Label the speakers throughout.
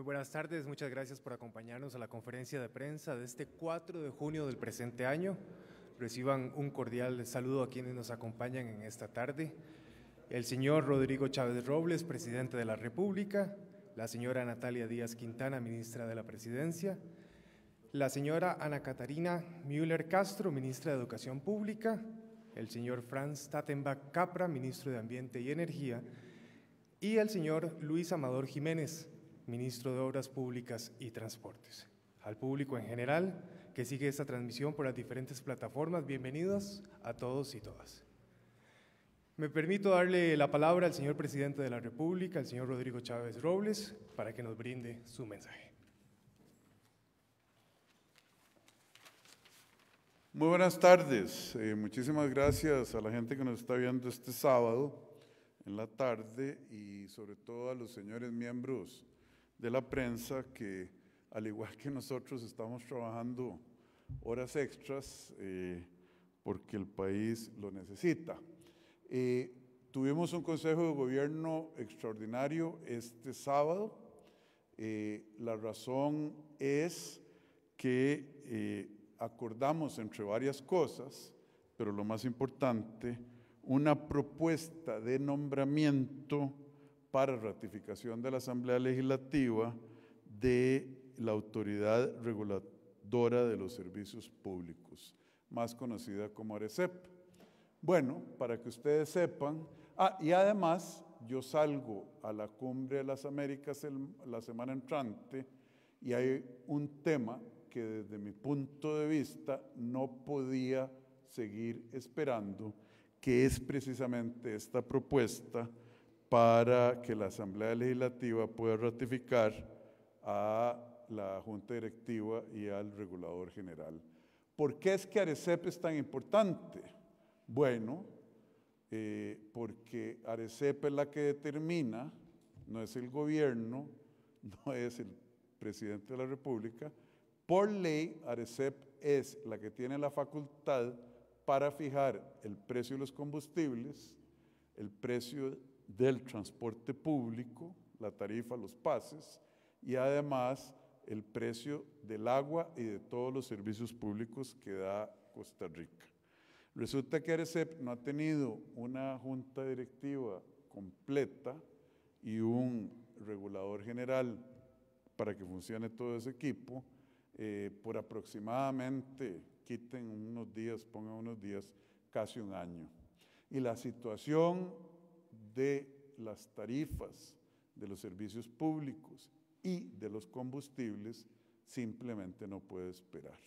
Speaker 1: Muy buenas tardes, muchas gracias por acompañarnos a la conferencia de prensa de este 4 de junio del presente año. Reciban un cordial saludo a quienes nos acompañan en esta tarde. El señor Rodrigo Chávez Robles, presidente de la República, la señora Natalia Díaz Quintana, ministra de la Presidencia, la señora Ana Catarina Müller Castro, ministra de Educación Pública, el señor Franz Tatenbach Capra, ministro de Ambiente y Energía, y el señor Luis Amador Jiménez, ministro de Obras Públicas y Transportes. Al público en general que sigue esta transmisión por las diferentes plataformas, bienvenidos a todos y todas. Me permito darle la palabra al señor presidente de la República, al señor Rodrigo Chávez Robles, para que nos brinde su mensaje.
Speaker 2: Muy buenas tardes. Eh, muchísimas gracias a la gente que nos está viendo este sábado en la tarde y sobre todo a los señores miembros de la prensa que, al igual que nosotros, estamos trabajando horas extras eh, porque el país lo necesita. Eh, tuvimos un consejo de gobierno extraordinario este sábado. Eh, la razón es que acordamos entre varias cosas, pero lo más importante, una propuesta de nombramiento para ratificación de la Asamblea Legislativa de la Autoridad Reguladora de los Servicios Públicos, más conocida como ARECEP. Bueno, para que ustedes sepan, ah, y además yo salgo a la Cumbre de las Américas la semana entrante y hay un tema que desde mi punto de vista no podía seguir esperando, que es precisamente esta propuesta para que la Asamblea Legislativa pueda ratificar a la Junta Directiva y al Regulador General. ¿Por qué es que Arecep es tan importante? Bueno, eh, porque Arecep es la que determina, no es el gobierno, no es el presidente de la República, por ley, Arecep es la que tiene la facultad para fijar el precio de los combustibles, el precio del transporte público, la tarifa, los pases y además el precio del agua y de todos los servicios públicos que da Costa Rica. Resulta que ARECEP no ha tenido una junta directiva completa y un regulador general para que funcione todo ese equipo eh, por aproximadamente, quiten unos días, pongan unos días, casi un año. Y la situación de las tarifas de los servicios públicos y de los combustibles simplemente no puede esperar.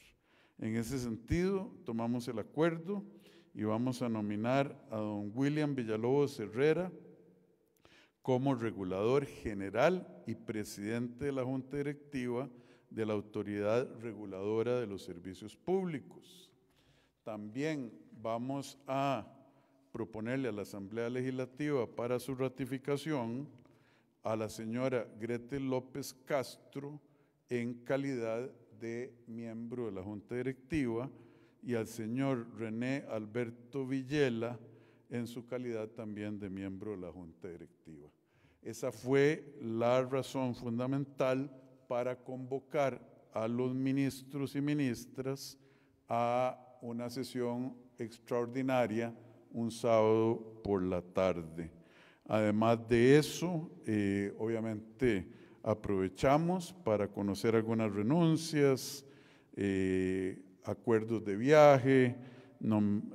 Speaker 2: En ese sentido, tomamos el acuerdo y vamos a nominar a don William Villalobos Herrera como regulador general y presidente de la Junta Directiva de la Autoridad Reguladora de los Servicios Públicos. También vamos a proponerle a la Asamblea Legislativa para su ratificación a la señora Grete López Castro en calidad de miembro de la Junta Directiva y al señor René Alberto Villela en su calidad también de miembro de la Junta Directiva. Esa fue la razón fundamental para convocar a los ministros y ministras a una sesión extraordinaria un sábado por la tarde. Además de eso, eh, obviamente aprovechamos para conocer algunas renuncias, eh, acuerdos de viaje,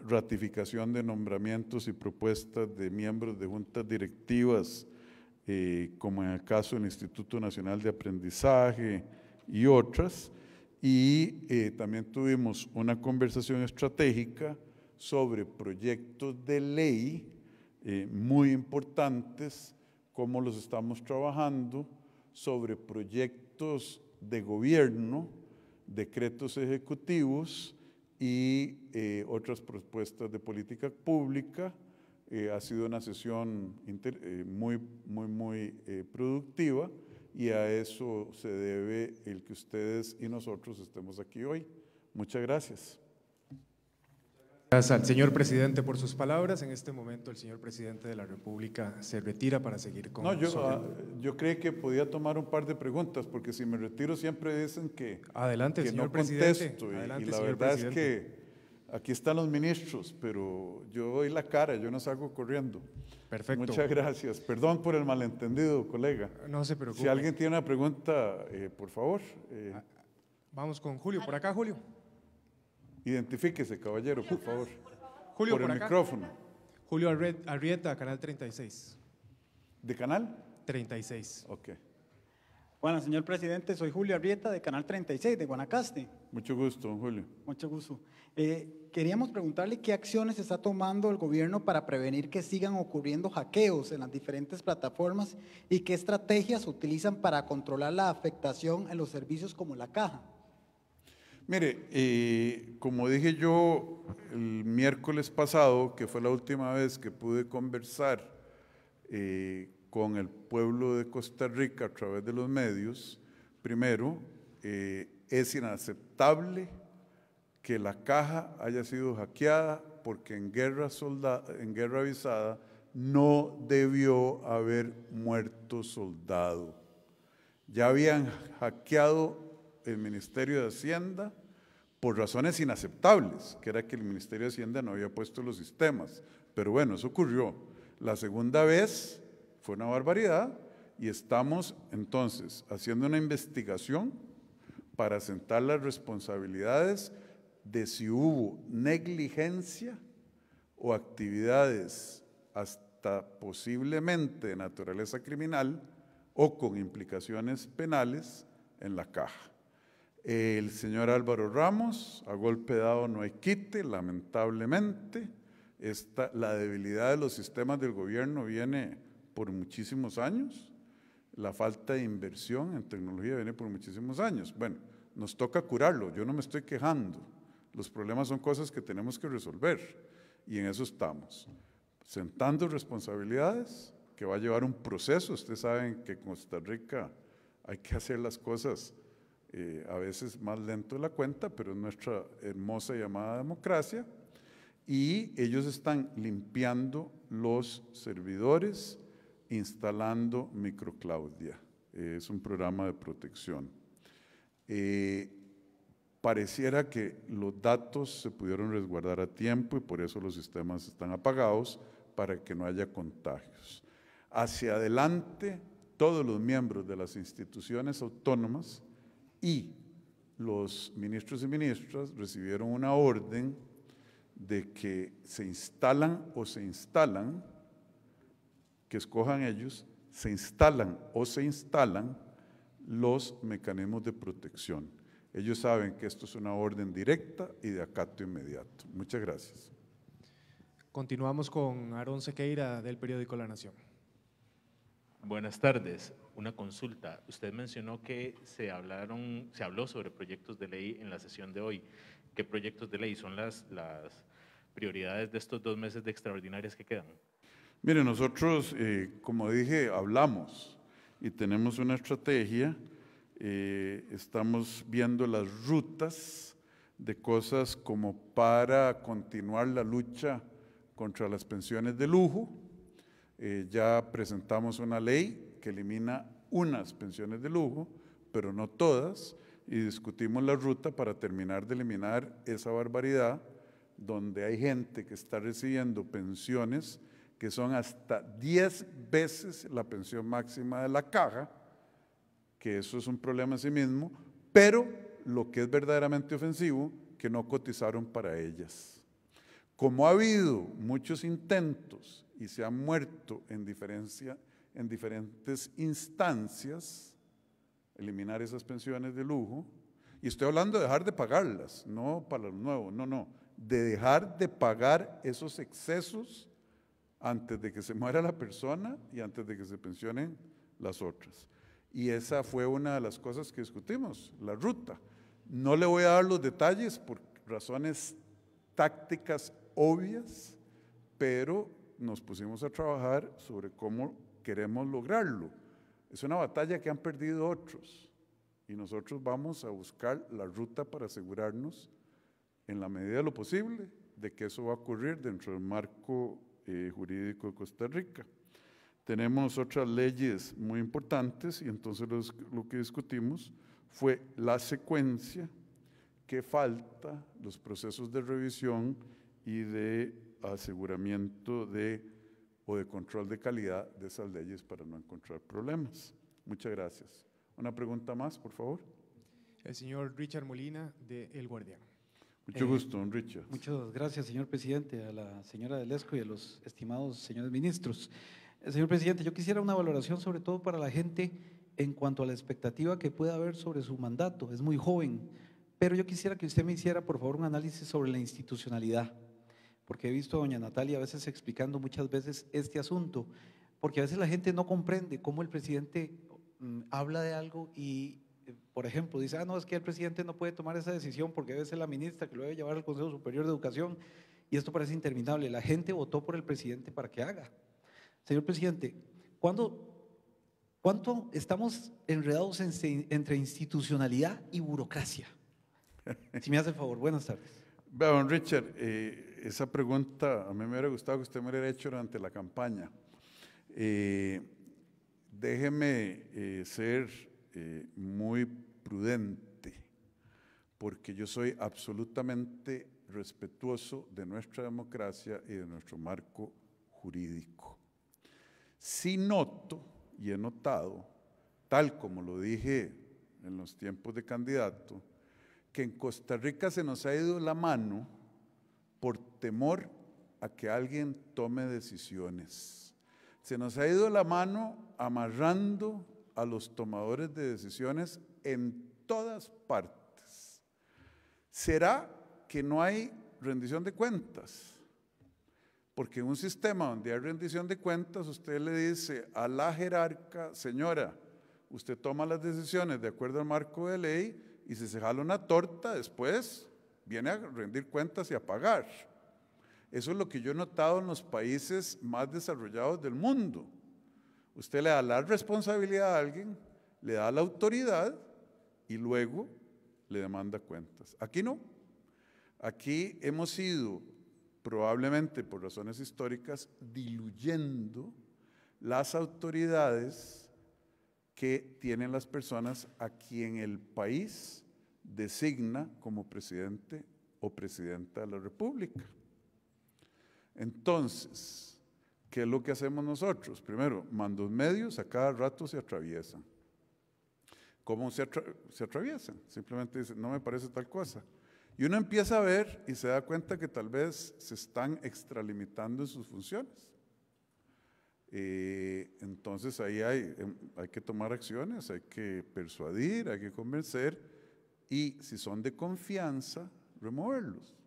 Speaker 2: ratificación de nombramientos y propuestas de miembros de juntas directivas, eh, como en el caso del Instituto Nacional de Aprendizaje y otras. Y también tuvimos una conversación estratégica sobre proyectos de ley eh, muy importantes, como los estamos trabajando, sobre proyectos de gobierno, decretos ejecutivos y eh, otras propuestas de política pública. Eh, ha sido una sesión muy, muy, muy productiva y a eso se debe el que ustedes y nosotros estemos aquí hoy. Muchas gracias.
Speaker 1: Gracias al señor presidente por sus palabras. En este momento el señor
Speaker 2: presidente de la República
Speaker 1: se retira para
Speaker 2: seguir con... No, yo, ah, yo creí que podía tomar un par de preguntas, porque si me retiro siempre dicen que... Adelante, señor no presidente. y, la verdad es que aquí están los ministros, pero yo doy la cara, yo no salgo corriendo. Perfecto. Muchas gracias. Perdón por el malentendido, colega.
Speaker 1: No se preocupe. Si alguien
Speaker 2: tiene una pregunta, eh, por favor. Eh. Ah,
Speaker 1: vamos con Julio, por acá Julio.
Speaker 2: Identifíquese, caballero, por favor. Julio, micrófono. Julio
Speaker 1: Arrieta, Canal 36. ¿De Canal? 36. Ok.
Speaker 3: Bueno, señor presidente, soy Julio Arrieta de Canal 36 de Guanacaste. Mucho gusto, Julio. Mucho gusto. Eh, queríamos preguntarle qué acciones está tomando el gobierno para prevenir que sigan ocurriendo hackeos en las diferentes plataformas y qué estrategias utilizan para controlar la afectación en los servicios como la caja.
Speaker 2: Mire, como dije yo el miércoles pasado, que fue la última vez que pude conversar eh, con el pueblo de Costa Rica a través de los medios, primero, eh, es inaceptable que la caja haya sido hackeada porque en guerra, en guerra avisada no debió haber muerto soldado. Ya habían hackeado el Ministerio de Hacienda, por razones inaceptables, que era que el Ministerio de Hacienda no había puesto los sistemas. Pero bueno, eso ocurrió. La segunda vez fue una barbaridad y estamos entonces haciendo una investigación para sentar las responsabilidades de si hubo negligencia o actividades hasta posiblemente de naturaleza criminal o con implicaciones penales en la caja. El señor Álvaro Ramos, a golpe dado no hay quite, lamentablemente. la debilidad de los sistemas del gobierno viene por muchísimos años. La falta de inversión en tecnología viene por muchísimos años. Bueno, nos toca curarlo, yo no me estoy quejando. Los problemas son cosas que tenemos que resolver y en eso estamos. Sentando responsabilidades, que va a llevar un proceso. Ustedes saben que en Costa Rica hay que hacer las cosas eh, a veces más lento de la cuenta, pero es nuestra hermosa llamada democracia, y ellos están limpiando los servidores, instalando microclaudia. Eh, es un programa de protección. Eh, pareciera que los datos se pudieron resguardar a tiempo y por eso los sistemas están apagados para que no haya contagios. Hacia adelante, todos los miembros de las instituciones autónomas y los ministros y ministras recibieron una orden de que se instalan o se instalan, que escojan ellos, se instalan o se instalan los mecanismos de protección. Ellos saben que esto es una orden directa y de acato inmediato. Muchas gracias.
Speaker 1: Continuamos con Aarón Sequeira del periódico La Nación.
Speaker 4: Buenas tardes. Una consulta. Usted mencionó que se hablaron, se habló sobre proyectos de ley en la sesión de hoy. ¿Qué proyectos de ley son las, las prioridades de estos dos meses de extraordinarias que quedan?
Speaker 2: Mire, nosotros, eh, como dije, hablamos y tenemos una estrategia. Eh, estamos viendo las rutas de cosas como para continuar la lucha contra las pensiones de lujo. Eh, ya presentamos una ley que elimina unas pensiones de lujo, pero no todas, y discutimos la ruta para terminar de eliminar esa barbaridad donde hay gente que está recibiendo pensiones que son hasta 10 veces la pensión máxima de la caja, que eso es un problema en sí mismo, pero lo que es verdaderamente ofensivo, que no cotizaron para ellas. Como ha habido muchos intentos y se han muerto en diferencia en diferentes instancias, eliminar esas pensiones de lujo, y estoy hablando de dejar de pagarlas, no para lo nuevo, no, no, de dejar de pagar esos excesos antes de que se muera la persona y antes de que se pensionen las otras. Y esa fue una de las cosas que discutimos, la ruta. No le voy a dar los detalles por razones tácticas obvias, pero nos pusimos a trabajar sobre cómo queremos lograrlo. Es una batalla que han perdido otros y nosotros vamos a buscar la ruta para asegurarnos, en la medida de lo posible, de que eso va a ocurrir dentro del marco eh, jurídico de Costa Rica. Tenemos otras leyes muy importantes y entonces lo que discutimos fue la secuencia que falta, los procesos de revisión y de aseguramiento de o de control de calidad de esas leyes para no encontrar problemas. Muchas gracias. Una pregunta más, por favor.
Speaker 1: El señor Richard Molina, de
Speaker 3: El Guardián.
Speaker 2: Mucho eh, gusto, Richard.
Speaker 3: Muchas gracias, señor presidente, a la señora Delesco y a los estimados señores ministros. Eh, señor presidente, yo quisiera una valoración sobre todo para la gente en cuanto a la expectativa que pueda haber sobre su mandato. Es muy joven, pero yo quisiera que usted me hiciera, por favor, un análisis sobre la institucionalidad porque he visto a doña Natalia a veces explicando muchas veces este asunto, porque a veces la gente no comprende cómo el presidente mm, habla de algo y, eh, por ejemplo, dice, ah, no, es que el presidente no puede tomar esa decisión porque debe ser la ministra que lo debe llevar al Consejo Superior de Educación, y esto parece interminable. La gente votó por el presidente para que haga. Señor presidente, ¿cuánto estamos enredados entre institucionalidad y burocracia? Si me hace favor, buenas tardes.
Speaker 2: Bueno, Richard, eh, esa pregunta a mí me hubiera gustado que usted me hubiera hecho durante la campaña. Eh, déjeme eh, ser eh, muy prudente, porque yo soy absolutamente respetuoso de nuestra democracia y de nuestro marco jurídico. Si noto y he notado, tal como lo dije en los tiempos de candidato, que en Costa Rica se nos ha ido la mano temor a que alguien tome decisiones. Se nos ha ido la mano amarrando a los tomadores de decisiones en todas partes. ¿Será que no hay rendición de cuentas? Porque en un sistema donde hay rendición de cuentas, usted le dice a la jerarca, señora, usted toma las decisiones de acuerdo al marco de ley y si se jala una torta, después viene a rendir cuentas y a pagar. Eso es lo que yo he notado en los países más desarrollados del mundo. Usted le da la responsabilidad a alguien, le da la autoridad y luego le demanda cuentas. Aquí no. Aquí hemos ido, probablemente por razones históricas, diluyendo las autoridades que tienen las personas a quien el país designa como presidente o presidenta de la República. Entonces, ¿qué es lo que hacemos nosotros? Primero, mandos medios a cada rato se atraviesan. ¿Cómo se, atraviesan? Simplemente dicen, no me parece tal cosa. Y uno empieza a ver y se da cuenta que tal vez se están extralimitando en sus funciones. entonces ahí em, hay que tomar acciones, hay que persuadir, hay que convencer y si son de confianza, removerlos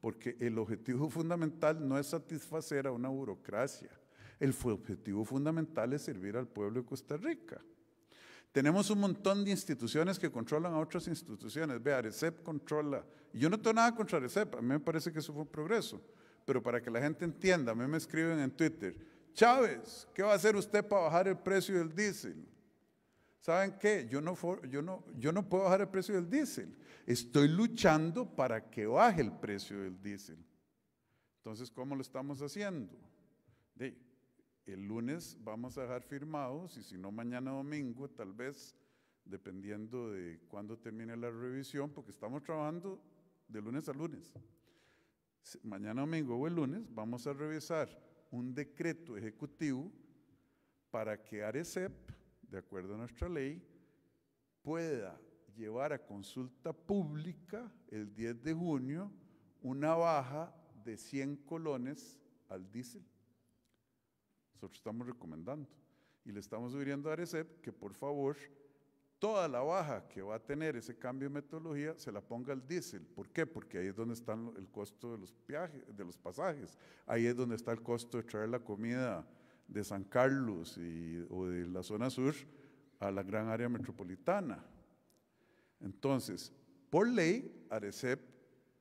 Speaker 2: porque el objetivo fundamental no es satisfacer a una burocracia, el objetivo fundamental es servir al pueblo de Costa Rica. Tenemos un montón de instituciones que controlan a otras instituciones. Vea, Arecep controla. yo no tengo nada contra Arecep, a mí me parece que eso fue un progreso. Pero para que la gente entienda, a mí me escriben en Twitter, Chávez, ¿qué va a hacer usted para bajar el precio del diésel? ¿saben qué? Yo no, yo no, yo no puedo bajar el precio del diésel. Estoy luchando para que baje el precio del diésel. Entonces, ¿cómo lo estamos haciendo? De, el lunes vamos a dejar firmados y si no mañana domingo, tal vez, dependiendo de cuándo termine la revisión, porque estamos trabajando de lunes a lunes. Mañana domingo o el lunes vamos a revisar un decreto ejecutivo para que ARECEP de acuerdo a nuestra ley, pueda llevar a consulta pública el 10 de junio una baja de 100 colones al diésel. Nosotros estamos recomendando y le estamos sugiriendo a Arecep que por favor toda la baja que va a tener ese cambio de metodología se la ponga al diésel. ¿Por qué? Porque ahí es donde está el costo de los, de los pasajes, ahí es donde está el costo de traer la comida de San Carlos o de la zona sur a la gran área metropolitana. Entonces, por ley, Arecep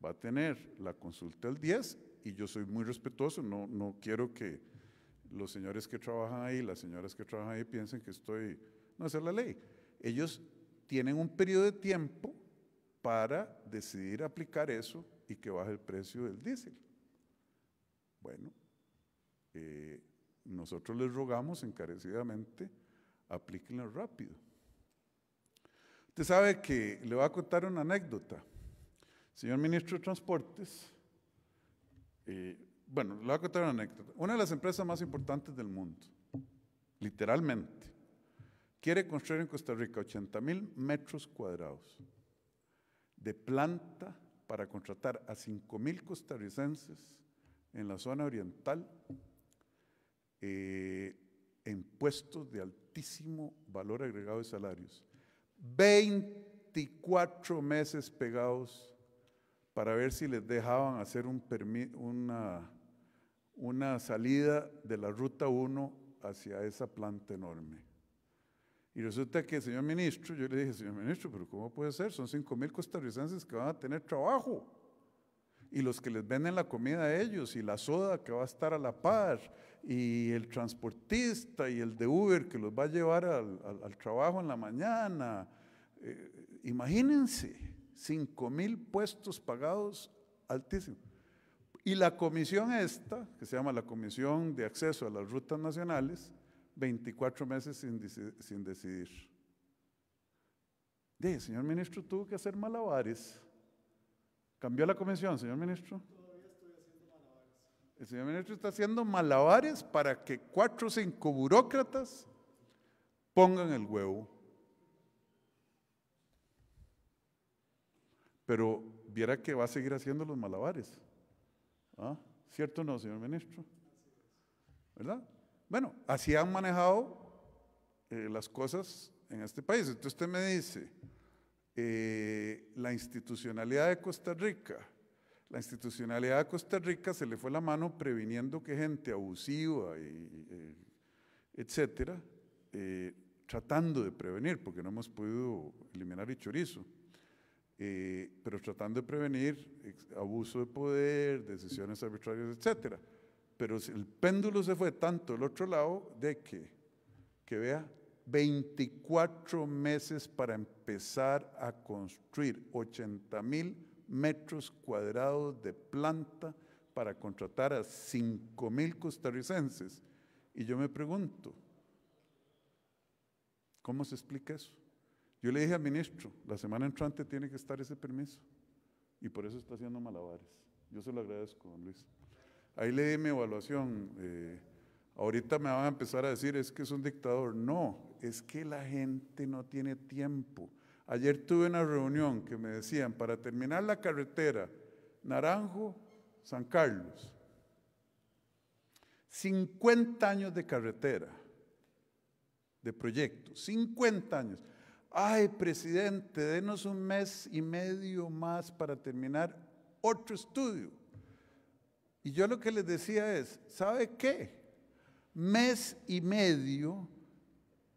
Speaker 2: va a tener la consulta el 10 y yo soy muy respetuoso, no, no quiero que los señores que trabajan ahí, las señoras que trabajan ahí piensen que estoy, no hacer la ley. Ellos tienen un periodo de tiempo para decidir aplicar eso y que baje el precio del diésel. Bueno, eh, nosotros les rogamos encarecidamente, aplíquenlo rápido. Usted sabe que le voy a contar una anécdota. Señor ministro de Transportes, eh, bueno, le voy a contar una anécdota. Una de las empresas más importantes del mundo, literalmente, quiere construir en Costa Rica 80 mil metros cuadrados de planta para contratar a 5 mil costarricenses en la zona oriental eh, en puestos de altísimo valor agregado de salarios. 24 meses pegados para ver si les dejaban hacer un una, una salida de la ruta 1 hacia esa planta enorme. Y resulta que el señor ministro, yo le dije, señor ministro, pero ¿cómo puede ser? Son 5000 mil costarricenses que van a tener trabajo. Y los que les venden la comida a ellos y la soda que va a estar a la par y el transportista y el de Uber que los va a llevar al, trabajo en la mañana. Eh, imagínense, 5 mil puestos pagados altísimos. Y la comisión esta, que se llama la Comisión de Acceso a las Rutas Nacionales, 24 meses sin, sin decidir. De, señor ministro, tuvo que hacer malabares. ¿Cambió la comisión, señor ministro? El señor ministro está haciendo malabares para que cuatro o cinco burócratas pongan el huevo. Pero viera que va a seguir haciendo los malabares. ¿Ah? ¿Cierto o no, señor ministro? ¿Verdad? Bueno, así han manejado eh, las cosas en este país. Entonces usted me dice, eh, la institucionalidad de Costa Rica la institucionalidad de Costa Rica se le fue la mano previniendo que gente abusiva, etcétera, eh, tratando de prevenir, porque no hemos podido eliminar el chorizo, eh, pero tratando de prevenir abuso de poder, decisiones arbitrarias, etcétera. Pero el péndulo se fue tanto del otro lado de que, que vea, 24 meses para empezar a construir 80 mil metros cuadrados de planta para contratar a 5 mil costarricenses. Y yo me pregunto, ¿cómo se explica eso? Yo le dije al ministro, la semana entrante tiene que estar ese permiso. Y por eso está haciendo malabares. Yo se lo agradezco, don Luis. Ahí le di mi evaluación. Eh, ahorita me van a empezar a decir, es que es un dictador. No, es que la gente no tiene tiempo. Ayer tuve una reunión que me decían, para terminar la carretera Naranjo-San Carlos, 50 años de carretera, de proyecto, 50 años. Ay, presidente, denos un mes y medio más para terminar otro estudio. Y yo lo que les decía es, ¿sabe qué? Mes y medio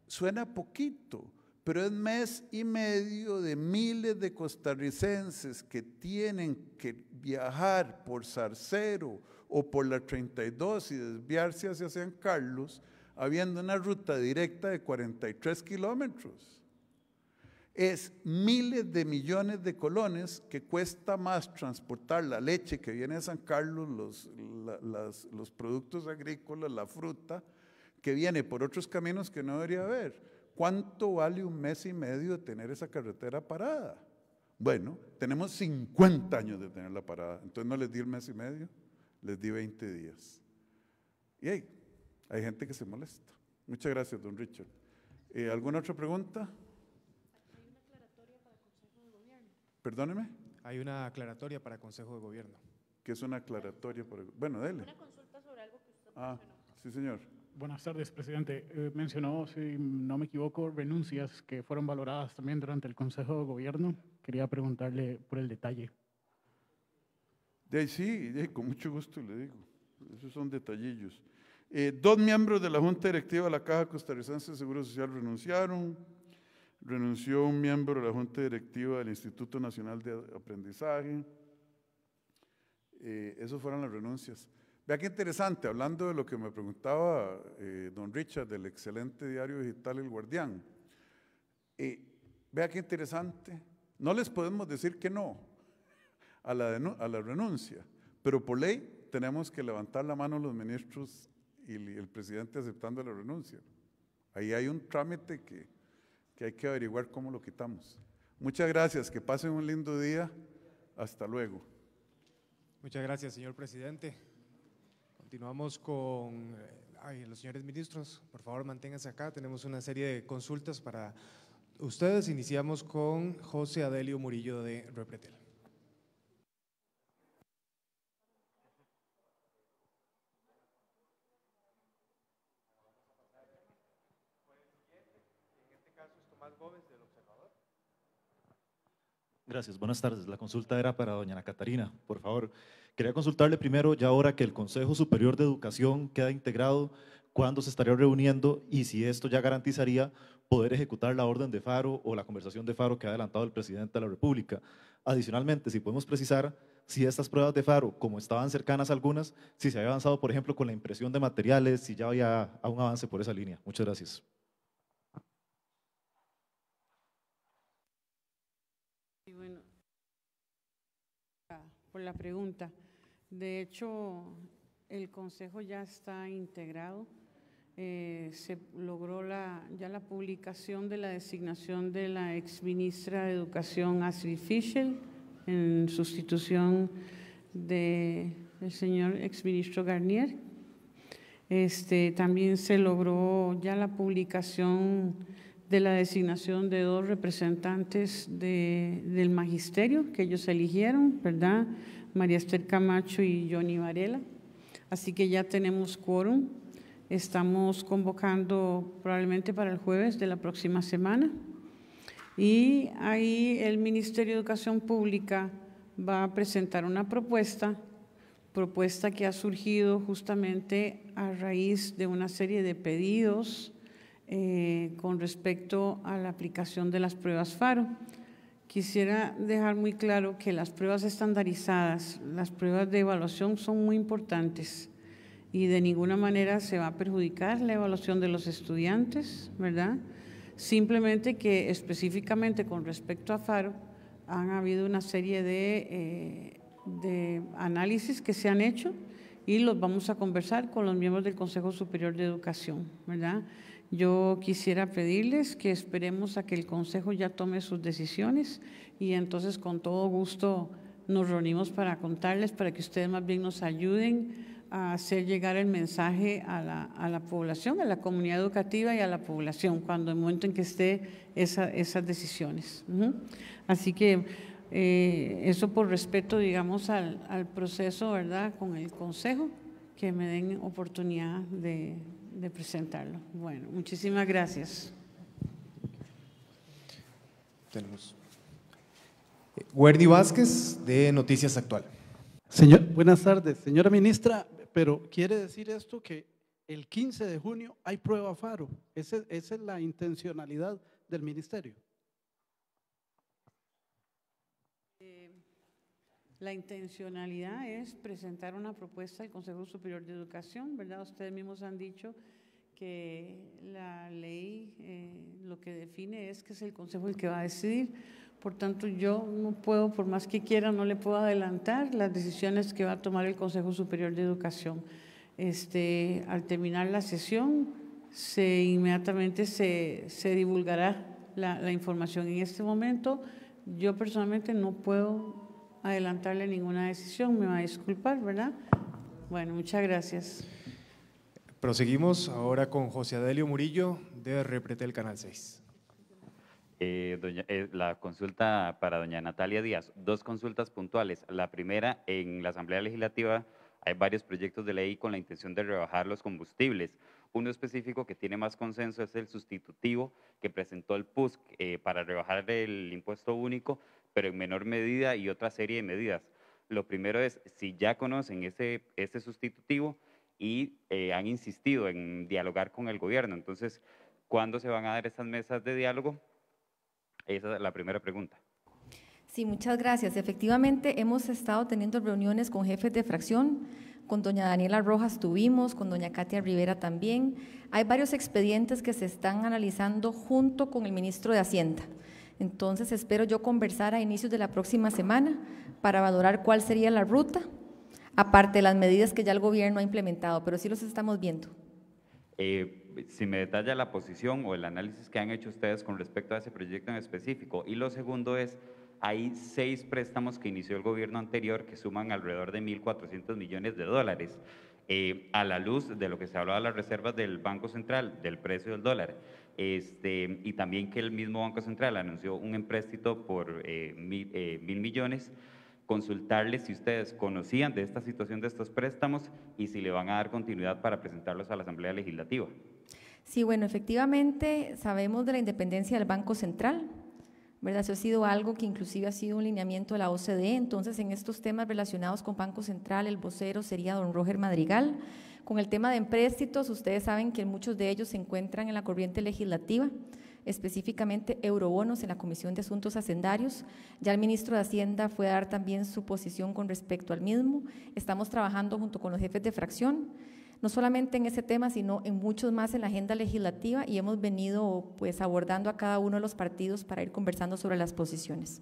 Speaker 2: suena poquito pero es mes y medio de miles de costarricenses que tienen que viajar por Zarcero o por la 32 y desviarse hacia San Carlos, habiendo una ruta directa de 43 kilómetros. Es miles de millones de colones que cuesta más transportar la leche que viene de San Carlos, los productos agrícolas, la fruta, que viene por otros caminos que no debería haber ¿Cuánto vale un mes y medio de tener esa carretera parada? Bueno, tenemos 50 años de tenerla parada. Entonces no les di el mes y medio, les di 20 días. Y hay gente que se molesta. Muchas gracias, don Richard. Eh, ¿Alguna otra pregunta? Hay una aclaratoria para Consejo de Gobierno. Perdóneme. Hay una aclaratoria para Consejo de Gobierno. ¿Qué es una aclaratoria? bueno, dele. Una
Speaker 5: consulta sobre algo
Speaker 2: que usted ah, Sí, señor. Buenas tardes, presidente.
Speaker 4: Eh, mencionó, si no me equivoco, renuncias que fueron valoradas también durante el Consejo de Gobierno. Quería preguntarle por el detalle.
Speaker 2: De sí, con mucho gusto le digo. Esos son detallillos. Eh, dos miembros de la Junta Directiva de la Caja Costarricense de Seguro Social renunciaron. Renunció un miembro de la Junta Directiva del Instituto Nacional de Aprendizaje. Eh, esas fueron las renuncias. Vea qué interesante, hablando de lo que me preguntaba eh, don Richard del excelente diario digital El Guardián. Eh, vea qué interesante, no les podemos decir que no a la, renuncia, pero por ley tenemos que levantar la mano los ministros y el presidente aceptando la renuncia. Ahí hay un trámite que hay que averiguar cómo lo quitamos. Muchas gracias, que pasen un lindo día. Hasta luego.
Speaker 1: Muchas gracias, señor presidente. Continuamos con eh, los señores ministros. Por favor, manténganse acá. Tenemos una serie de consultas para ustedes. Iniciamos con José Adelio Murillo de Repretel.
Speaker 6: Gracias, buenas tardes. La consulta era para doña Ana Catarina, por favor. Quería consultarle primero, ya ahora que el Consejo Superior de Educación queda integrado, ¿cuándo se estaría reuniendo y si esto ya garantizaría poder ejecutar la orden de Faro o la conversación de Faro que ha adelantado el presidente de la República? Adicionalmente, si podemos precisar si estas pruebas de Faro, como estaban cercanas algunas, si se había avanzado, por ejemplo, con la impresión de materiales, si ya había un avance por esa línea. Muchas gracias.
Speaker 7: Y bueno, por la pregunta. De hecho, el Consejo ya está integrado. Eh, se logró la, ya la publicación de la designación de la exministra de Educación, Asri Fischel, en sustitución del señor exministro Garnier. Este, también se logró ya la publicación de la designación de dos representantes del magisterio que ellos eligieron, ¿verdad? María Esther Camacho y Johnny Varela. Así que ya tenemos quórum. Estamos convocando probablemente para el jueves de la próxima semana. Y ahí el Ministerio de Educación Pública va a presentar una propuesta, propuesta que ha surgido justamente a raíz de una serie de pedidos eh, con respecto a la aplicación de las pruebas FARO. Quisiera dejar muy claro que las pruebas estandarizadas, las pruebas de evaluación son muy importantes y de ninguna manera se va a perjudicar la evaluación de los estudiantes, ¿verdad? Simplemente que específicamente con respecto a FARO han habido una serie de, eh, de análisis que se han hecho y los vamos a conversar con los miembros del Consejo Superior de Educación, ¿verdad? Yo quisiera pedirles que esperemos a que el Consejo ya tome sus decisiones y entonces con todo gusto nos reunimos para contarles, para que ustedes más bien nos ayuden a hacer llegar el mensaje a la, población, a la comunidad educativa y a la población, cuando el momento en que esté esas decisiones. Así que eh, eso por respeto, digamos, al, al proceso, ¿verdad?, con el Consejo, que me den oportunidad de de presentarlo. Bueno, muchísimas gracias.
Speaker 3: Tenemos. Eh, Werdy Vázquez, de Noticias Actual. Señor, buenas tardes, señora ministra, pero quiere decir esto que el 15 de junio hay prueba FARO. esa es la intencionalidad del ministerio.
Speaker 7: La intencionalidad es presentar una propuesta al Consejo Superior de Educación, ¿verdad? Ustedes mismos han dicho que la ley eh, lo que define es que es el Consejo el que va a decidir. Por tanto, yo no puedo, por más que quiera, no le puedo adelantar las decisiones que va a tomar el Consejo Superior de Educación. Este, al terminar la sesión, se, inmediatamente se, divulgará la información. En este momento, yo personalmente no puedo adelantarle ninguna decisión, me va a disculpar, ¿verdad? Bueno, muchas gracias.
Speaker 1: Proseguimos ahora con José Adelio Murillo de Repretel Canal 6.
Speaker 4: Eh, eh, la consulta para doña Natalia Díaz. Dos consultas puntuales. La primera, en la Asamblea Legislativa hay varios proyectos de ley con la intención de rebajar los combustibles. Uno específico que tiene más consenso es el sustitutivo que presentó el PUSC eh, para rebajar el impuesto único pero en menor medida y otra serie de medidas. Lo primero es, si ya conocen ese, ese sustitutivo y eh, han insistido en dialogar con el gobierno, entonces, ¿cuándo se van a dar esas mesas de diálogo? Esa es la primera pregunta.
Speaker 5: Sí, muchas gracias. Efectivamente, hemos estado teniendo reuniones con jefes de fracción, con doña Daniela Rojas tuvimos, con doña Katia Rivera también. Hay varios expedientes que se están analizando junto con el ministro de Hacienda. Entonces espero yo conversar a inicios de la próxima semana para valorar cuál sería la ruta, aparte de las medidas que ya el gobierno ha implementado, pero sí los estamos viendo.
Speaker 4: Eh, si me detalla la posición o el análisis que han hecho ustedes con respecto a ese proyecto en específico. Y lo segundo es, hay seis préstamos que inició el gobierno anterior que suman alrededor de 1.400 millones de dólares. Eh, a la luz de lo que se hablaba de las reservas del Banco Central, del precio del dólar. Este, y también que el mismo Banco Central anunció un empréstito por eh, mil, eh, mil, millones, consultarles si ustedes conocían de esta situación de estos préstamos y si le van a dar continuidad para presentarlos a la Asamblea Legislativa.
Speaker 5: Sí, bueno, efectivamente sabemos de la independencia del Banco Central, ¿verdad? Eso ha sido algo que inclusive ha sido un lineamiento de la OCDE. Entonces, en estos temas relacionados con Banco Central, el vocero sería don Roger Madrigal. Con el tema de empréstitos, ustedes saben que muchos de ellos se encuentran en la corriente legislativa, específicamente eurobonos en la Comisión de Asuntos Hacendarios. Ya el ministro de Hacienda fue a dar también su posición con respecto al mismo. Estamos trabajando junto con los jefes de fracción no solamente en ese tema, sino en muchos más en la agenda legislativa y hemos venido pues abordando a cada uno de los partidos para ir conversando sobre las posiciones.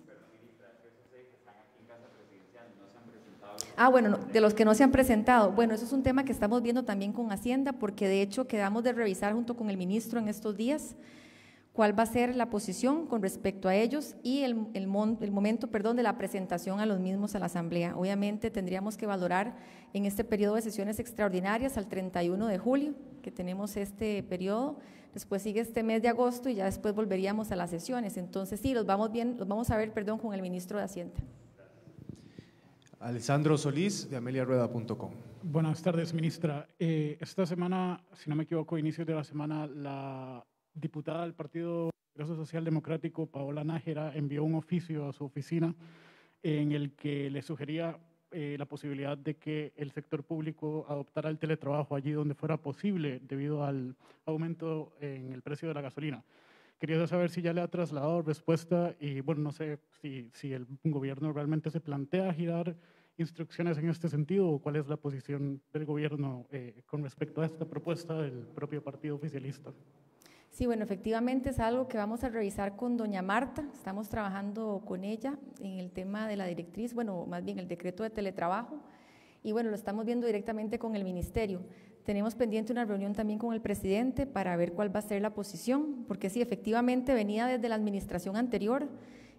Speaker 5: Ah, bueno, de los que no se han presentado. Bueno, eso es un tema que estamos viendo también con Hacienda, porque de hecho quedamos de revisar junto con el ministro en estos días cuál va a ser la posición con respecto a ellos y el, el, el, momento perdón, de la presentación a los mismos a la Asamblea. Obviamente tendríamos que valorar en este periodo de sesiones extraordinarias al 31 de julio, que tenemos este periodo, después sigue este mes de agosto y ya después volveríamos a las sesiones. Entonces sí, los vamos, bien, los vamos a ver perdón, con el ministro de Hacienda.
Speaker 1: Alessandro Solís, de ameliarueda.com.
Speaker 4: Buenas tardes, ministra. Eh, esta semana, si no me equivoco, inicio de la semana, la diputada del Partido Social Democrático, Paola Nájera, envió un oficio a su oficina en el que le sugería eh, la posibilidad de que el sector público adoptara el teletrabajo allí donde fuera posible debido al aumento en el precio de la gasolina. Quería saber si ya le ha trasladado respuesta y, bueno, no sé si, si el gobierno realmente se plantea girar instrucciones en este sentido o cuál es la posición del gobierno eh, con respecto a esta propuesta del propio partido oficialista.
Speaker 5: Sí, bueno, efectivamente es algo que vamos a revisar con doña Marta. Estamos trabajando con ella en el tema de la directriz, bueno, más bien el decreto de teletrabajo. Y bueno, lo estamos viendo directamente con el ministerio. Tenemos pendiente una reunión también con el presidente para ver cuál va a ser la posición, porque sí, efectivamente venía desde la administración anterior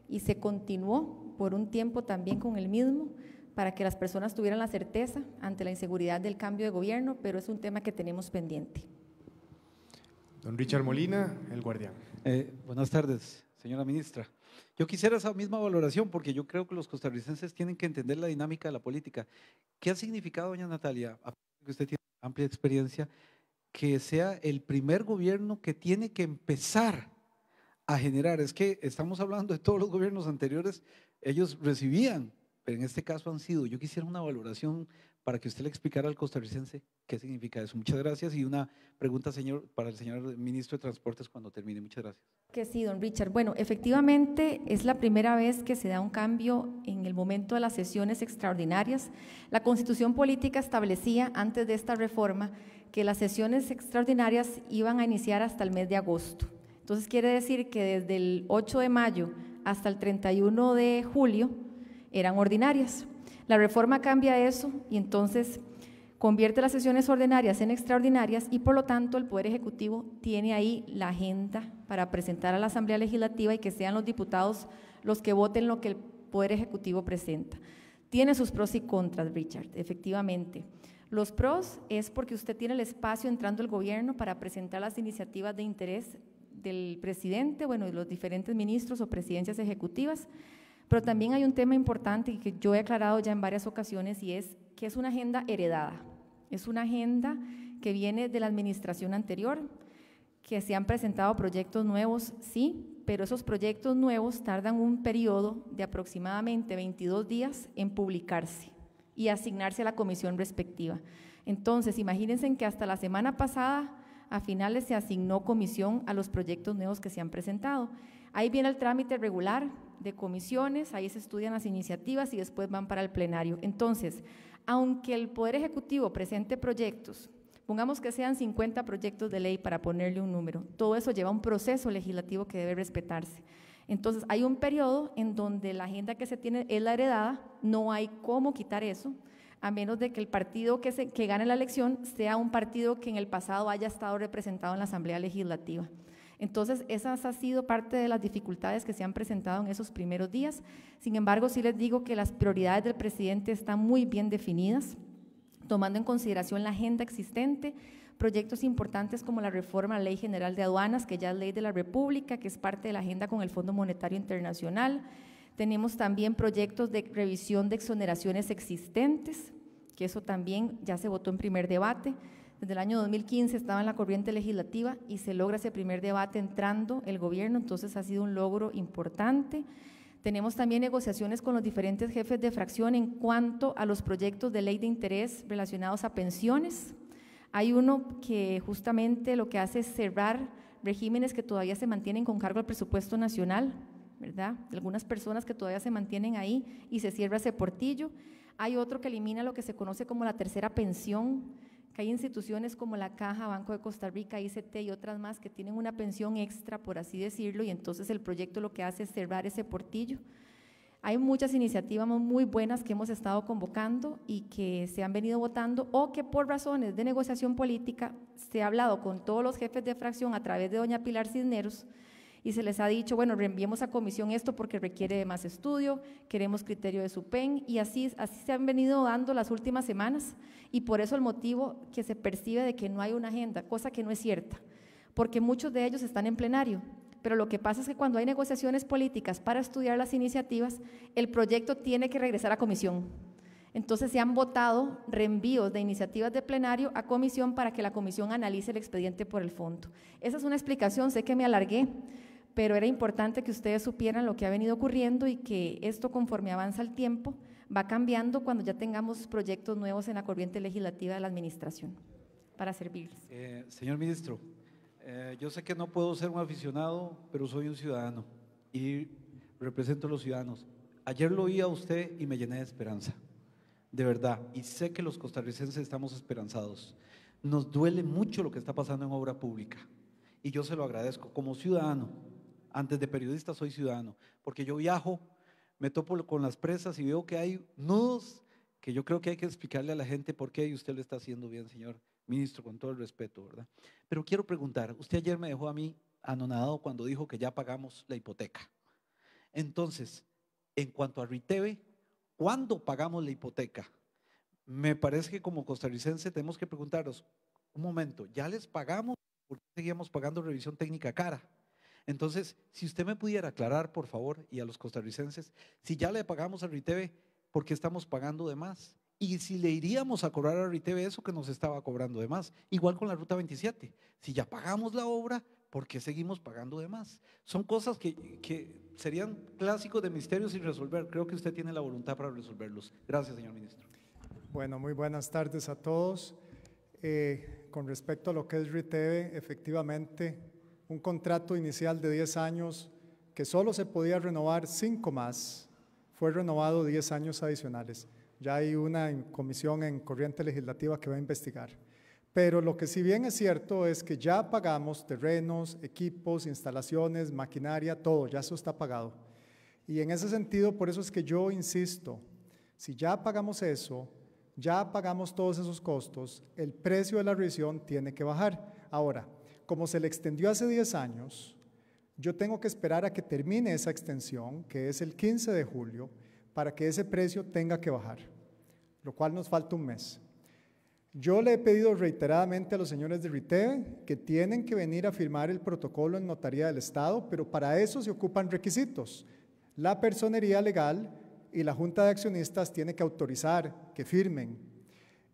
Speaker 5: y se continuó por un tiempo también con el mismo para que las personas tuvieran la certeza ante la inseguridad del cambio de gobierno, pero es un tema que tenemos pendiente.
Speaker 3: Don Richard Molina, el guardián. Eh, buenas tardes, señora ministra. Yo quisiera esa misma valoración porque yo creo que los costarricenses tienen que entender la dinámica de la política. ¿Qué ha significado, doña Natalia, a que usted tiene amplia experiencia, que sea el primer gobierno que tiene que empezar a generar? Es que estamos hablando de todos los gobiernos anteriores, ellos recibían, pero en este caso han sido. Yo quisiera una valoración para que usted le explicara al costarricense qué significa eso. Muchas gracias y una pregunta señor, para el señor ministro de Transportes cuando termine. Muchas gracias.
Speaker 5: Que sí, don Richard. Bueno, efectivamente es la primera vez que se da un cambio en el momento de las sesiones extraordinarias. La constitución política establecía antes de esta reforma que las sesiones extraordinarias iban a iniciar hasta el mes de agosto. Entonces quiere decir que desde el 8 de mayo hasta el 31 de julio eran ordinarias. La reforma cambia eso y entonces convierte las sesiones ordinarias en extraordinarias y por lo tanto el Poder Ejecutivo tiene ahí la agenda para presentar a la Asamblea Legislativa y que sean los diputados los que voten lo que el Poder Ejecutivo presenta. Tiene sus pros y contras, Richard, efectivamente. Los pros es porque usted tiene el espacio entrando el gobierno para presentar las iniciativas de interés del presidente, bueno, y los diferentes ministros o presidencias ejecutivas, pero también hay un tema importante que yo he aclarado ya en varias ocasiones y es que es una agenda heredada. Es una agenda que viene de la administración anterior, que se han presentado proyectos nuevos, sí, pero esos proyectos nuevos tardan un periodo de aproximadamente 22 días en publicarse y asignarse a la comisión respectiva. Entonces, imagínense que hasta la semana pasada, a finales, se asignó comisión a los proyectos nuevos que se han presentado. Ahí viene el trámite regular de comisiones, ahí se estudian las iniciativas y después van para el plenario. Entonces, aunque el Poder Ejecutivo presente proyectos, pongamos que sean 50 proyectos de ley para ponerle un número, todo eso lleva un proceso legislativo que debe respetarse. Entonces, hay un periodo en donde la agenda que se tiene es la heredada, no hay cómo quitar eso, a menos de que el partido que, que gane la elección sea un partido que en el pasado haya estado representado en la Asamblea Legislativa. Entonces, esas ha sido parte de las dificultades que se han presentado en esos primeros días. Sin embargo, sí les digo que las prioridades del presidente están muy bien definidas, tomando en consideración la agenda existente, proyectos importantes como la reforma a la Ley General de Aduanas, que ya es ley de la República, que es parte de la agenda con el Fondo Monetario Internacional. Tenemos también proyectos de revisión de exoneraciones existentes, que eso también ya se votó en primer debate. Desde el año 2015 estaba en la corriente legislativa y se logra ese primer debate entrando el gobierno, entonces ha sido un logro importante. Tenemos también negociaciones con los diferentes jefes de fracción en cuanto a los proyectos de ley de interés relacionados a pensiones. Hay uno que justamente lo que hace es cerrar regímenes que todavía se mantienen con cargo al presupuesto nacional, ¿verdad? Algunas personas que todavía se mantienen ahí y se cierra ese portillo. Hay otro que elimina lo que se conoce como la tercera pensión, que hay instituciones como la Caja, Banco de Costa Rica, ICT y otras más que tienen una pensión extra, por así decirlo, y entonces el proyecto lo que hace es cerrar ese portillo. Hay muchas iniciativas muy buenas que hemos estado convocando y que se han venido votando o que por razones de negociación política se ha hablado con todos los jefes de fracción a través de doña Pilar Cisneros y se les ha dicho, bueno, reenviemos a comisión esto porque requiere de más estudio, queremos criterio de SUPEN y así, así se han venido dando las últimas semanas y por eso el motivo que se percibe de que no hay una agenda, cosa que no es cierta, porque muchos de ellos están en plenario. Pero lo que pasa es que cuando hay negociaciones políticas para estudiar las iniciativas, el proyecto tiene que regresar a comisión. Entonces se han votado reenvíos de iniciativas de plenario a comisión para que la comisión analice el expediente por el fondo. Esa es una explicación, sé que me alargué, pero era importante que ustedes supieran lo que ha venido ocurriendo y que esto conforme avanza el tiempo va cambiando cuando ya tengamos proyectos nuevos en la corriente legislativa de la Administración para servirles.
Speaker 3: Eh, señor ministro, eh, yo sé que no puedo ser un aficionado, pero soy un ciudadano y represento a los ciudadanos. Ayer lo oí a usted y me llené de esperanza, de verdad, y sé que los costarricenses estamos esperanzados. Nos duele mucho lo que está pasando en obra pública y yo se lo agradezco como ciudadano antes de periodista soy ciudadano, porque yo viajo, me topo con las presas y veo que hay nudos que yo creo que hay que explicarle a la gente por qué y usted lo está haciendo bien, señor ministro, con todo el respeto, ¿verdad? Pero quiero preguntar, usted ayer me dejó a mí anonadado cuando dijo que ya pagamos la hipoteca. Entonces, en cuanto a Riteve, ¿cuándo pagamos la hipoteca? Me parece que como costarricense tenemos que preguntaros, un momento, ¿ya les pagamos? ¿Por qué seguíamos pagando revisión técnica cara? Entonces, si usted me pudiera aclarar, por favor, y a los costarricenses, si ya le pagamos a Riteve, ¿por qué estamos pagando de más? Y si le iríamos a cobrar a Riteve eso que nos estaba cobrando de más, igual con la Ruta 27, si ya pagamos la obra, ¿por qué seguimos pagando de más? Son cosas que, serían clásicos de misterios sin resolver. Creo que usted tiene la voluntad para resolverlos. Gracias, señor ministro.
Speaker 6: Bueno, muy buenas tardes a todos. Eh, con respecto a lo que es RITEVE, efectivamente un contrato inicial de 10 años que solo se podía renovar 5 más, fue renovado 10 años adicionales. Ya hay una comisión en corriente legislativa que va a investigar. Pero lo que sí bien es cierto es que ya pagamos terrenos, equipos, instalaciones, maquinaria, todo, ya eso está pagado. Y en ese sentido, por eso es que yo insisto, si ya pagamos eso, ya pagamos todos esos costos, el precio de la revisión tiene que bajar. Ahora, como se le extendió hace 10 años, yo tengo que esperar a que termine esa extensión, que es el 15 de julio, para que ese precio tenga que bajar, lo cual nos falta un mes. Yo le he pedido reiteradamente a los señores de RITEVE que tienen que venir a firmar el protocolo en Notaría del Estado, pero para eso se ocupan requisitos. La personería legal y la Junta de Accionistas tiene que autorizar que firmen.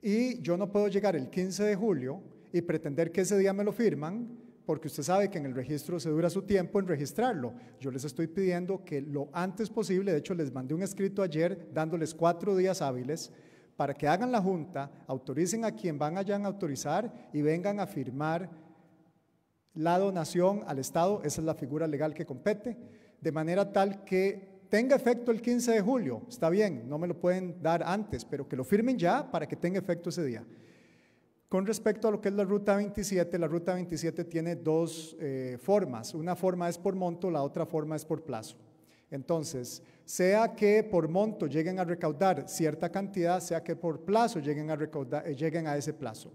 Speaker 6: Y yo no puedo llegar el 15 de julio y pretender que ese día me lo firman, porque usted sabe que en el registro se dura su tiempo en registrarlo. Yo les estoy pidiendo que lo antes posible, de hecho les mandé un escrito ayer dándoles cuatro días hábiles para que hagan la junta, autoricen a quien van allá a autorizar y vengan a firmar la donación al Estado, esa es la figura legal que compete, de manera tal que tenga efecto el 15 de julio, está bien, no me lo pueden dar antes, pero que lo firmen ya para que tenga efecto ese día. Con respecto a lo que es la ruta 27, la ruta 27 tiene dos eh, formas. Una forma es por monto, la otra forma es por plazo. Entonces, sea que por monto lleguen a recaudar cierta cantidad, sea que por plazo lleguen a, recaudar, eh, lleguen a ese plazo.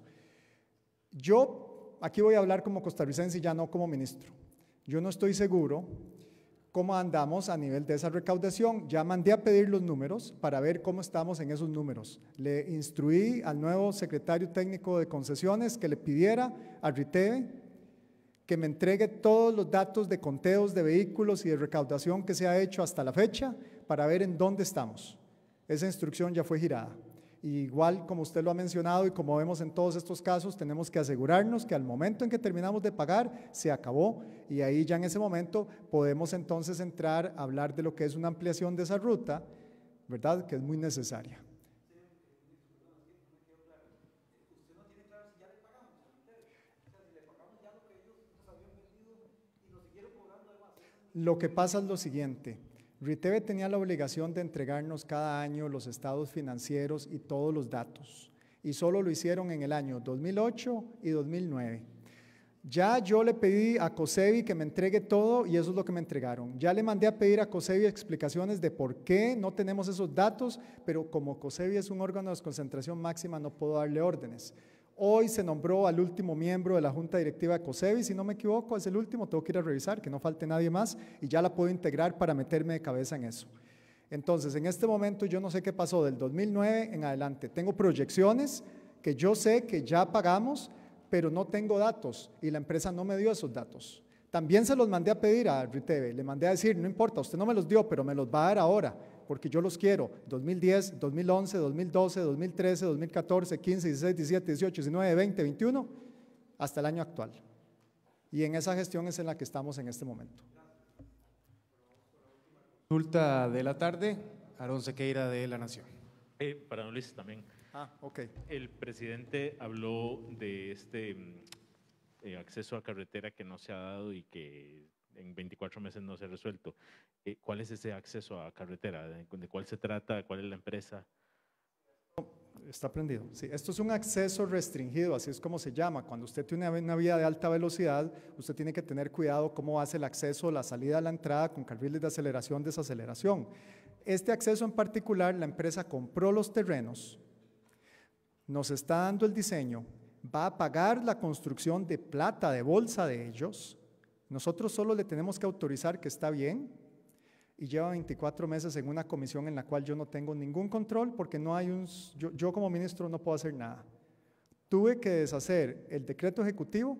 Speaker 6: Yo aquí voy a hablar como costarricense y ya no como ministro. Yo no estoy seguro cómo andamos a nivel de esa recaudación. Ya mandé a pedir los números para ver cómo estamos en esos números. Le instruí al nuevo secretario técnico de concesiones que le pidiera a RITEVE que me entregue todos los datos de conteos de vehículos y de recaudación que se ha hecho hasta la fecha para ver en dónde estamos. Esa instrucción ya fue girada igual como usted lo ha mencionado y como vemos en todos estos casos, tenemos que asegurarnos que al momento en que terminamos de pagar, se acabó y ahí ya en ese momento podemos entonces entrar a hablar de lo que es una ampliación de esa ruta, ¿verdad? Que es muy necesaria. Lo que pasa es lo siguiente, Riteve tenía la obligación de entregarnos cada año los estados financieros y todos los datos, y solo lo hicieron en el año 2008 y 2009. Ya yo le pedí a Cosevi que me entregue todo y eso es lo que me entregaron. Ya le mandé a pedir a Cosevi explicaciones de por qué no tenemos esos datos, pero como Cosevi es un órgano de concentración máxima no puedo darle órdenes. Hoy se nombró al último miembro de la Junta Directiva de COSEBI, si no me equivoco, es el último, tengo que ir a revisar, que no falte nadie más, y ya la puedo integrar para meterme de cabeza en eso. Entonces, en este momento yo no sé qué pasó del 2009 en adelante. Tengo proyecciones que yo sé que ya pagamos, pero no tengo datos y la empresa no me dio esos datos. También se los mandé a pedir a Riteve, le mandé a decir, no importa, usted no me los dio, pero me los va a dar ahora porque yo los quiero. 2010, 2011, 2012, 2013, 2014, 15, 16, 17, 18, 19, 20, 21, hasta el año actual. Y en esa gestión es en la que estamos en este momento.
Speaker 1: Consulta de la tarde, Aaron Sequeira de La Nación.
Speaker 4: Eh, para Luis también. Ah, ok. El presidente habló de este mm, eh, acceso a carretera que no se ha dado y que en 24 meses no se ha resuelto. Eh, ¿Cuál es ese acceso a carretera? ¿De, cuál se trata? ¿Cuál es la empresa?
Speaker 6: Está prendido. Sí, esto es un acceso restringido, así es como se llama. Cuando usted tiene una vía de alta velocidad, usted tiene que tener cuidado cómo hace el acceso, la salida, la entrada con carriles de aceleración, desaceleración. Este acceso en particular, la empresa compró los terrenos, nos está dando el diseño, va a pagar la construcción de plata de bolsa de ellos, nosotros solo le tenemos que autorizar que está bien y lleva 24 meses en una comisión en la cual yo no tengo ningún control porque no hay un, yo, como ministro no puedo hacer nada. Tuve que deshacer el decreto ejecutivo,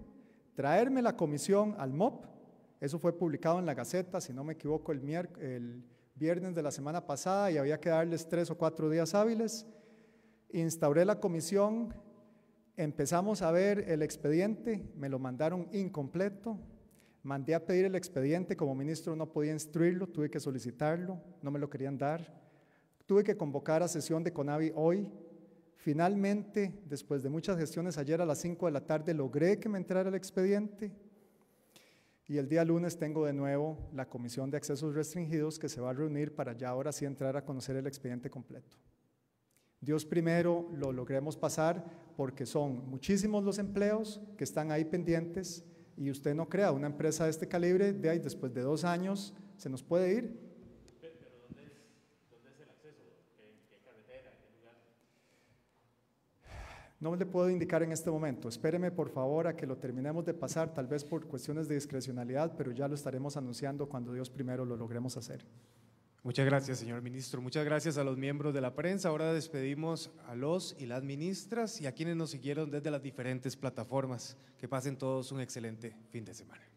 Speaker 6: traerme la comisión al MOP, eso fue publicado en la Gaceta, si no me equivoco, el, el viernes de la semana pasada y había que darles tres o cuatro días hábiles. Instauré la comisión, empezamos a ver el expediente, me lo mandaron incompleto, Mandé a pedir el expediente, como ministro no podía instruirlo, tuve que solicitarlo, no me lo querían dar. Tuve que convocar a sesión de CONAVI hoy. Finalmente, después de muchas gestiones, ayer a las 5 de la tarde logré que me entrara el expediente. Y el día lunes tengo de nuevo la Comisión de Accesos Restringidos que se va a reunir para ya ahora sí entrar a conocer el expediente completo. Dios primero lo logremos pasar porque son muchísimos los empleos que están ahí pendientes y usted no crea una empresa de este calibre, de ahí después de dos años se nos puede ir. No le puedo indicar en este momento. Espéreme por favor a que lo terminemos de pasar, tal vez por cuestiones de discrecionalidad, pero ya lo estaremos anunciando cuando Dios primero lo logremos hacer.
Speaker 1: Muchas gracias, señor ministro. Muchas gracias a los miembros de la prensa. Ahora despedimos a los y las ministras y a quienes nos siguieron desde las diferentes plataformas. Que pasen todos un excelente fin de semana.